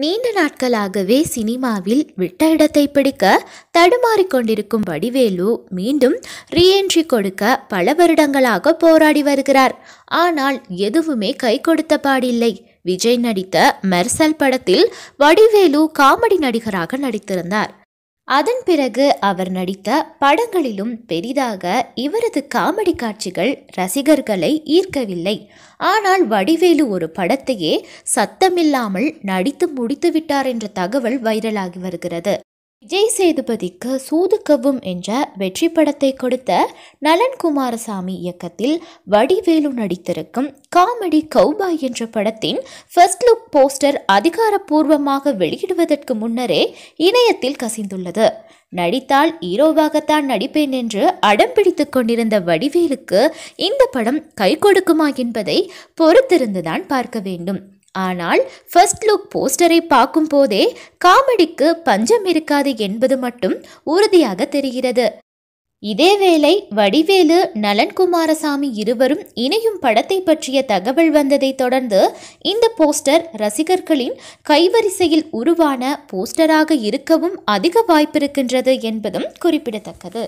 நீண்ட நாட்களாகவே சினிமாவில் விட்ட இடத்தை பிடிக்க தடுமாறிக்கொண்டிருக்கும் வடிவேலு மீண்டும் ரீஎன்ட்ரி கொடுக்க பல வருடங்களாக போராடி வருகிறார் ஆனால் எதுவுமே கை கொடுத்த பாடில்லை விஜய் நடித்த மெர்சல் படத்தில் வடிவேலு காமெடி நடிகராக நடித்திருந்தார் அதன் பிறகு அவர் நடித்த படங்களிலும் பெரிதாக இவரது காமெடி காட்சிகள் ரசிகர்களை ஈர்க்கவில்லை ஆனால் வடிவேலு ஒரு படத்தையே சத்தமில்லாமல் நடித்து முடித்துவிட்டார் என்ற தகவல் வைரலாகி வருகிறது விஜய் சேதுபதிக்கு சூது கவ்வும் என்ற வெற்றி படத்தை கொடுத்த நலன் குமாரசாமி இயக்கத்தில் வடிவேலு நடித்திருக்கும் காமெடி கௌபாய் என்ற படத்தின் ஃபர்ஸ்ட் லுக் போஸ்டர் அதிகாரப்பூர்வமாக வெளியிடுவதற்கு முன்னரே இணையத்தில் கசிந்துள்ளது நடித்தால் ஹீரோவாகத்தான் நடிப்பேன் என்று அடம் பிடித்து கொண்டிருந்த வடிவேலுக்கு இந்த படம் கை கொடுக்குமா என்பதை பொறுத்திருந்துதான் பார்க்க வேண்டும் ஆனால் ஃபர்ஸ்ட் லுக் போஸ்டரை பார்க்கும் போதே காமெடிக்கு பஞ்சம் இருக்காது என்பது மட்டும் உறுதியாக தெரிகிறது இதேவேளை வடிவேலு நலன்குமாரசாமி இருவரும் இணையும் படத்தை பற்றிய தகவல் வந்ததை தொடர்ந்து இந்த போஸ்டர் ரசிகர்களின் கைவரிசையில் உருவான போஸ்டராக இருக்கவும் அதிக வாய்ப்பிருக்கின்றது என்பதும் குறிப்பிடத்தக்கது